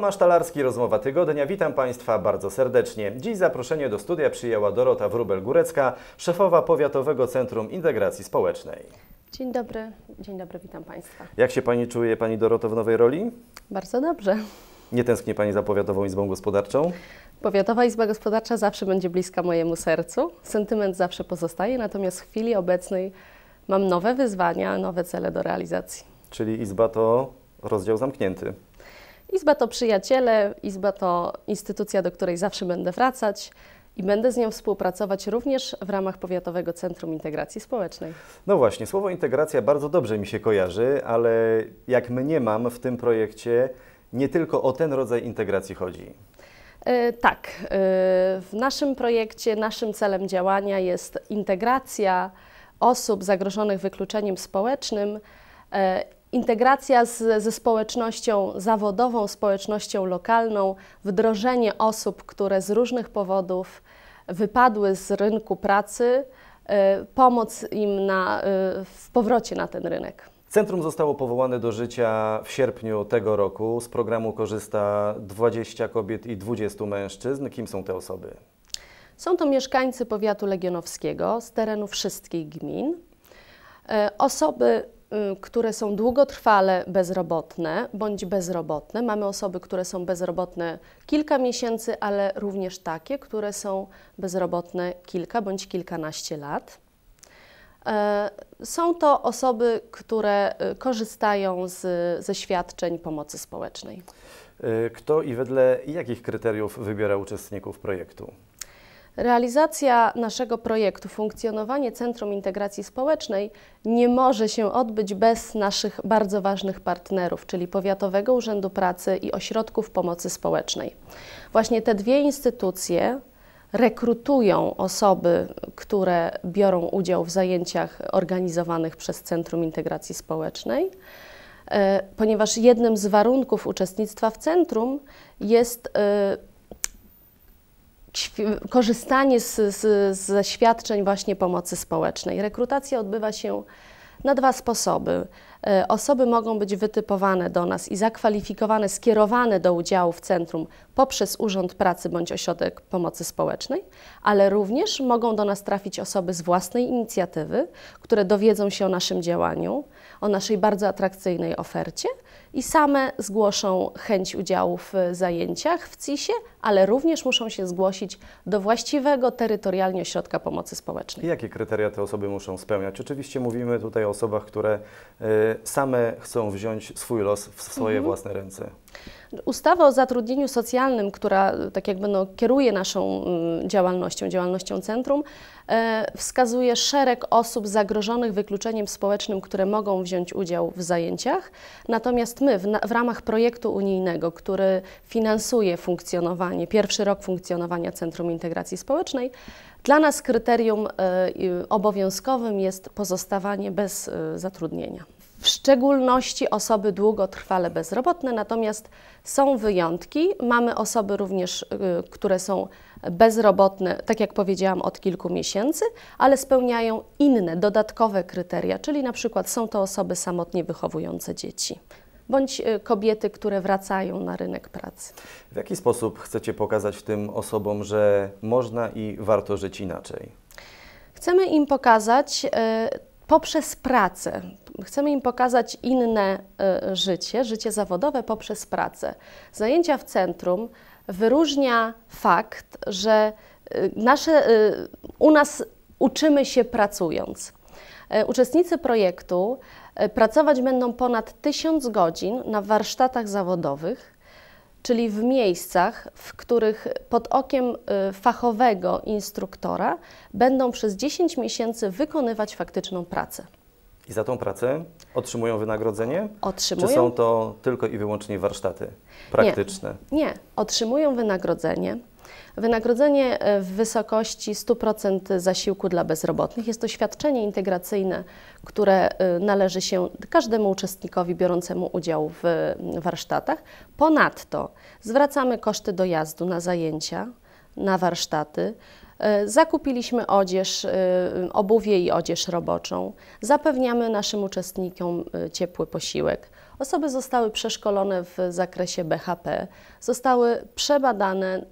Tomasz Talarski, Rozmowa Tygodnia. Witam Państwa bardzo serdecznie. Dziś zaproszenie do studia przyjęła Dorota Wrubel-Górecka, szefowa Powiatowego Centrum Integracji Społecznej. Dzień dobry, dzień dobry, witam Państwa. Jak się Pani czuje, Pani Doroto, w nowej roli? Bardzo dobrze. Nie tęskni Pani za Powiatową Izbą Gospodarczą? Powiatowa Izba Gospodarcza zawsze będzie bliska mojemu sercu. Sentyment zawsze pozostaje, natomiast w chwili obecnej mam nowe wyzwania, nowe cele do realizacji. Czyli Izba to rozdział zamknięty. Izba to przyjaciele, izba to instytucja, do której zawsze będę wracać i będę z nią współpracować również w ramach Powiatowego Centrum Integracji Społecznej. No właśnie, słowo integracja bardzo dobrze mi się kojarzy, ale jak mniemam w tym projekcie nie tylko o ten rodzaj integracji chodzi. Yy, tak. Yy, w naszym projekcie naszym celem działania jest integracja osób zagrożonych wykluczeniem społecznym yy, Integracja z, ze społecznością zawodową, społecznością lokalną, wdrożenie osób, które z różnych powodów wypadły z rynku pracy, e, pomoc im na, e, w powrocie na ten rynek. Centrum zostało powołane do życia w sierpniu tego roku. Z programu korzysta 20 kobiet i 20 mężczyzn. Kim są te osoby? Są to mieszkańcy powiatu legionowskiego z terenu wszystkich gmin. E, osoby Y, które są długotrwale bezrobotne bądź bezrobotne. Mamy osoby, które są bezrobotne kilka miesięcy, ale również takie, które są bezrobotne kilka bądź kilkanaście lat. E, są to osoby, które y, korzystają z, ze świadczeń pomocy społecznej. E, kto i wedle jakich kryteriów wybiera uczestników projektu? Realizacja naszego projektu, funkcjonowanie Centrum Integracji Społecznej nie może się odbyć bez naszych bardzo ważnych partnerów, czyli Powiatowego Urzędu Pracy i Ośrodków Pomocy Społecznej. Właśnie te dwie instytucje rekrutują osoby, które biorą udział w zajęciach organizowanych przez Centrum Integracji Społecznej e, ponieważ jednym z warunków uczestnictwa w centrum jest e, korzystanie z, z, świadczeń właśnie pomocy społecznej. Rekrutacja odbywa się na dwa sposoby. E, osoby mogą być wytypowane do nas i zakwalifikowane, skierowane do udziału w centrum poprzez Urząd Pracy bądź Ośrodek Pomocy Społecznej, ale również mogą do nas trafić osoby z własnej inicjatywy, które dowiedzą się o naszym działaniu, o naszej bardzo atrakcyjnej ofercie i same zgłoszą chęć udziału w zajęciach w CIS-ie, ale również muszą się zgłosić do właściwego terytorialnie ośrodka pomocy społecznej. I jakie kryteria te osoby muszą spełniać? Oczywiście mówimy tutaj o osobach, które e, same chcą wziąć swój los w swoje mhm. własne ręce. Ustawa o zatrudnieniu socjalnym, która e, tak jakby no, kieruje naszą mm, działalnością, działalnością centrum, e, wskazuje szereg osób zagrożonych wykluczeniem społecznym, które mogą wziąć udział w zajęciach. Natomiast my w, w ramach projektu unijnego, który finansuje funkcjonowanie, pierwszy rok funkcjonowania Centrum Integracji Społecznej, dla nas kryterium e, obowiązkowym jest pozostawanie bez zatrudnienia w szczególności osoby długotrwale bezrobotne, natomiast są wyjątki. Mamy osoby również, y, które są bezrobotne, tak jak powiedziałam, od kilku miesięcy, ale spełniają inne, dodatkowe kryteria, czyli na przykład są to osoby samotnie wychowujące dzieci. Bądź y, kobiety, które wracają na rynek pracy. W jaki sposób chcecie pokazać tym osobom, że można i warto żyć inaczej? Chcemy im pokazać y, poprzez pracę, chcemy im pokazać inne e, życie, życie zawodowe poprzez pracę. Zajęcia w centrum wyróżnia fakt, że e, nasze, e, u nas uczymy się pracując. Uczestnicy projektu pracować będą ponad 1000 godzin na warsztatach zawodowych, czyli w miejscach, w których pod okiem fachowego instruktora będą przez 10 miesięcy wykonywać faktyczną pracę. I za tą pracę otrzymują wynagrodzenie? Otrzymują. Czy są to tylko i wyłącznie warsztaty praktyczne? Nie, nie. otrzymują wynagrodzenie. Wynagrodzenie e, w wysokości 100% zasiłku dla bezrobotnych jest to świadczenie integracyjne, które e, należy się każdemu uczestnikowi biorącemu udział w warsztatach. Ponadto zwracamy koszty dojazdu na zajęcia, na warsztaty. E, zakupiliśmy odzież, e, obuwie i odzież roboczą. Zapewniamy naszym uczestnikom e, ciepły posiłek. Osoby zostały przeszkolone w zakresie BHP, zostały przebadane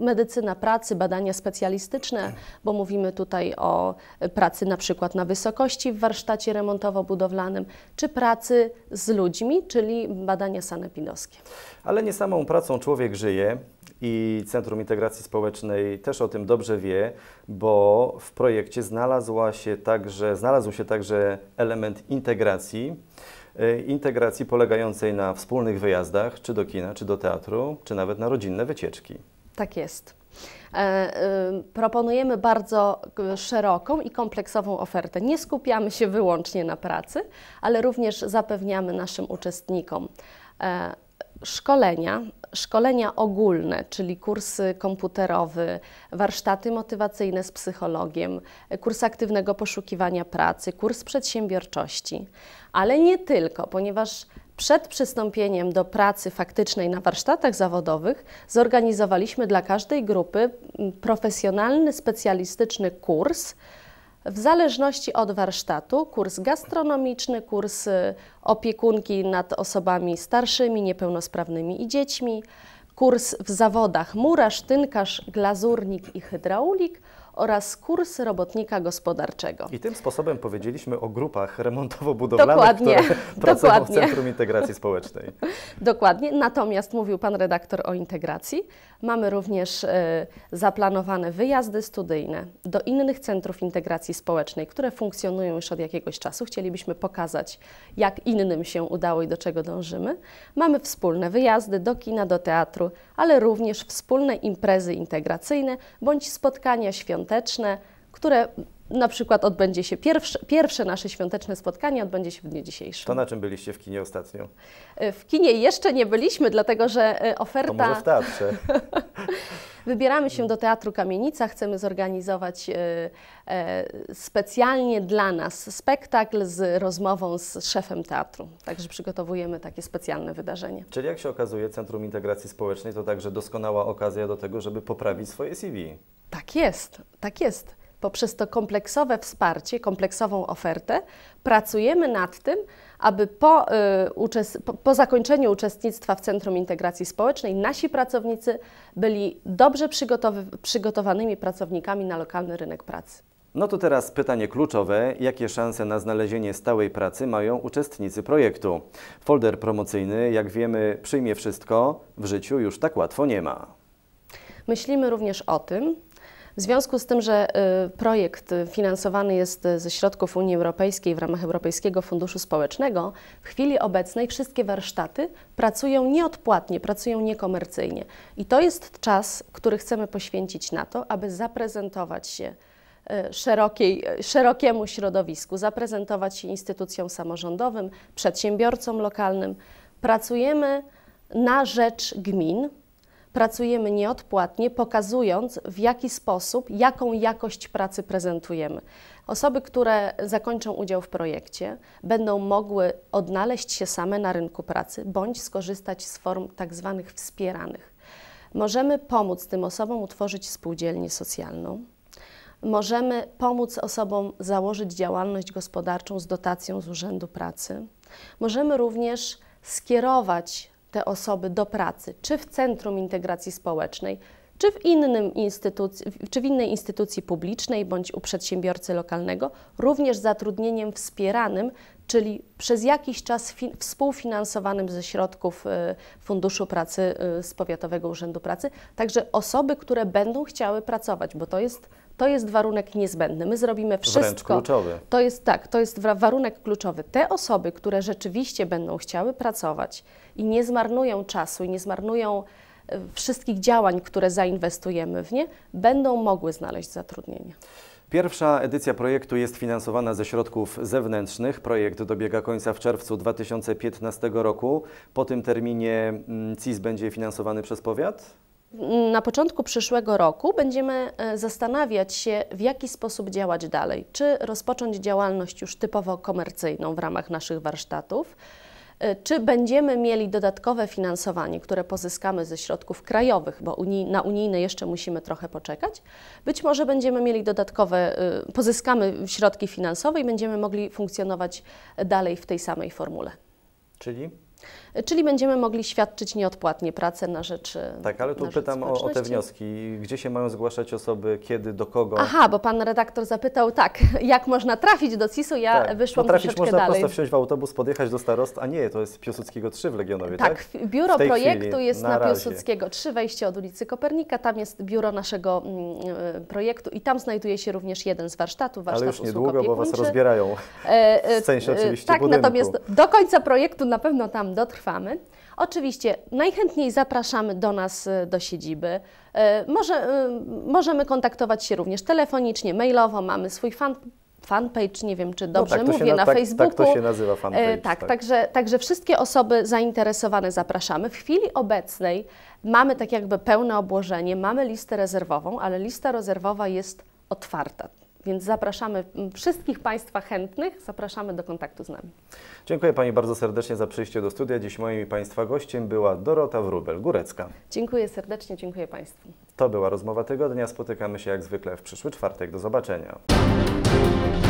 medycyna pracy, badania specjalistyczne, tak. bo mówimy tutaj o e, pracy na przykład na wysokości w warsztacie remontowo-budowlanym, czy pracy z ludźmi, czyli badania sanepidowskie. Ale nie samą pracą człowiek żyje, i Centrum Integracji Społecznej też o tym dobrze wie, bo w projekcie znalazła się także, znalazł się także element integracji E, integracji polegającej na wspólnych wyjazdach, czy do kina, czy do teatru, czy nawet na rodzinne wycieczki. Tak jest. E, e, proponujemy bardzo szeroką i kompleksową ofertę. Nie skupiamy się wyłącznie na pracy, ale również zapewniamy naszym uczestnikom szkolenia, szkolenia ogólne, czyli kursy komputerowe, warsztaty motywacyjne z psychologiem, kurs aktywnego poszukiwania pracy, kurs przedsiębiorczości, ale nie tylko, ponieważ przed przystąpieniem do pracy faktycznej na warsztatach zawodowych zorganizowaliśmy dla każdej grupy profesjonalny, specjalistyczny kurs w zależności od warsztatu kurs gastronomiczny, kurs y, opiekunki nad osobami starszymi, niepełnosprawnymi i dziećmi, kurs w zawodach murarz, tynkarz, glazurnik i hydraulik oraz kurs robotnika gospodarczego. I tym sposobem powiedzieliśmy o grupach remontowo-budowlanych, które pracują w Centrum Integracji Społecznej. Dokładnie, natomiast mówił Pan redaktor o integracji. Mamy również y, zaplanowane wyjazdy studyjne do innych centrów integracji społecznej, które funkcjonują już od jakiegoś czasu. Chcielibyśmy pokazać, jak innym się udało i do czego dążymy. Mamy wspólne wyjazdy do kina, do teatru, ale również wspólne imprezy integracyjne bądź spotkania świąteczne świąteczne, które na przykład odbędzie się pierwsze, pierwsze, nasze świąteczne spotkanie, odbędzie się w dniu dzisiejszym. To na czym byliście w kinie ostatnio? E, w kinie jeszcze nie byliśmy, dlatego że e, oferta. To może w teatrze. Wybieramy się do Teatru Kamienica, chcemy zorganizować e, specjalnie dla nas spektakl z rozmową z szefem teatru. Także przygotowujemy takie specjalne wydarzenie. Czyli jak się okazuje, Centrum Integracji Społecznej to także doskonała okazja do tego, żeby poprawić swoje CV. Tak jest, tak jest. Poprzez to kompleksowe wsparcie, kompleksową ofertę, pracujemy nad tym, aby po, y, po, po zakończeniu uczestnictwa w Centrum Integracji Społecznej nasi pracownicy byli dobrze przygotowanymi pracownikami na lokalny rynek pracy. No to teraz pytanie kluczowe. Jakie szanse na znalezienie stałej pracy mają uczestnicy projektu? Folder promocyjny, jak wiemy, przyjmie wszystko, w życiu już tak łatwo nie ma. Myślimy również o tym, w związku z tym, że y, projekt finansowany jest ze środków Unii Europejskiej w ramach Europejskiego Funduszu Społecznego, w chwili obecnej wszystkie warsztaty pracują nieodpłatnie, pracują niekomercyjnie. I to jest czas, który chcemy poświęcić na to, aby zaprezentować się y, szerokiej, y, szerokiemu środowisku, zaprezentować się instytucjom samorządowym, przedsiębiorcom lokalnym. Pracujemy na rzecz gmin, pracujemy nieodpłatnie, pokazując w jaki sposób, jaką jakość pracy prezentujemy. Osoby, które zakończą udział w projekcie, będą mogły odnaleźć się same na rynku pracy bądź skorzystać z form tak zwanych wspieranych. Możemy pomóc tym osobom utworzyć spółdzielnię socjalną. Możemy pomóc osobom założyć działalność gospodarczą z dotacją z Urzędu Pracy. Możemy również skierować te osoby do pracy, czy w Centrum Integracji Społecznej, czy w, innym instytucji, czy w innej instytucji publicznej bądź u przedsiębiorcy lokalnego, również zatrudnieniem wspieranym, czyli przez jakiś czas współfinansowanym ze środków y, Funduszu Pracy y, z Powiatowego Urzędu Pracy, także osoby, które będą chciały pracować, bo to jest to jest warunek niezbędny. My zrobimy wszystko. Wręcz kluczowy. To jest tak, to jest warunek kluczowy. Te osoby, które rzeczywiście będą chciały pracować i nie zmarnują czasu i nie zmarnują e, wszystkich działań, które zainwestujemy w nie, będą mogły znaleźć zatrudnienie. Pierwsza edycja projektu jest finansowana ze środków zewnętrznych. Projekt dobiega końca w czerwcu 2015 roku. Po tym terminie mm, CIS będzie finansowany przez powiat? na początku przyszłego roku będziemy e, zastanawiać się, w jaki sposób działać dalej. Czy rozpocząć działalność już typowo komercyjną w ramach naszych warsztatów, e, czy będziemy mieli dodatkowe finansowanie, które pozyskamy ze środków krajowych, bo na unijne jeszcze musimy trochę poczekać. Być może będziemy mieli dodatkowe, e, pozyskamy środki finansowe i będziemy mogli funkcjonować dalej w tej samej formule. Czyli Czyli będziemy mogli świadczyć nieodpłatnie pracę na rzecz. Tak, ale tu pytam o, o, te wnioski. Gdzie się mają zgłaszać osoby, kiedy, do kogo? Aha, bo pan redaktor zapytał, tak, jak można trafić do CIS-u? Ja tak. wyszłam no, trafić można dalej. prosto wsiąść w autobus, podjechać do starost, a nie, to jest Piłsudskiego 3 w Legionowie. Tak, tak? biuro projektu jest na, na Piłsudskiego 3, wejście od ulicy Kopernika, tam jest biuro naszego m, mm, e, projektu i tam znajduje się również jeden z warsztatów. Warsztat ale już niedługo, bo was rozbierają. E, e, w sensie oczywiście. E, tak, budynku. natomiast do końca projektu na pewno tam tam dotrwamy. Oczywiście najchętniej zapraszamy do nas e, do siedziby. E, może, e, możemy kontaktować się również telefonicznie, mailowo, mamy swój fan fanpage, nie wiem czy no dobrze no tak, mówię, na, tak, tak, Facebooku. Tak, to się nazywa fanpage. tak, tak, Także, także wszystkie osoby zainteresowane zapraszamy. W chwili obecnej mamy tak jakby pełne obłożenie, mamy listę rezerwową, ale lista rezerwowa jest otwarta. Więc zapraszamy wszystkich Państwa chętnych, zapraszamy do kontaktu z nami. Dziękuję Pani bardzo serdecznie za przyjście do studia. Dziś moim Państwa gościem była Dorota Wrubel-Górecka. Dziękuję serdecznie, dziękuję Państwu. To była rozmowa tygodnia. Spotykamy się jak zwykle w przyszły czwartek. Do zobaczenia.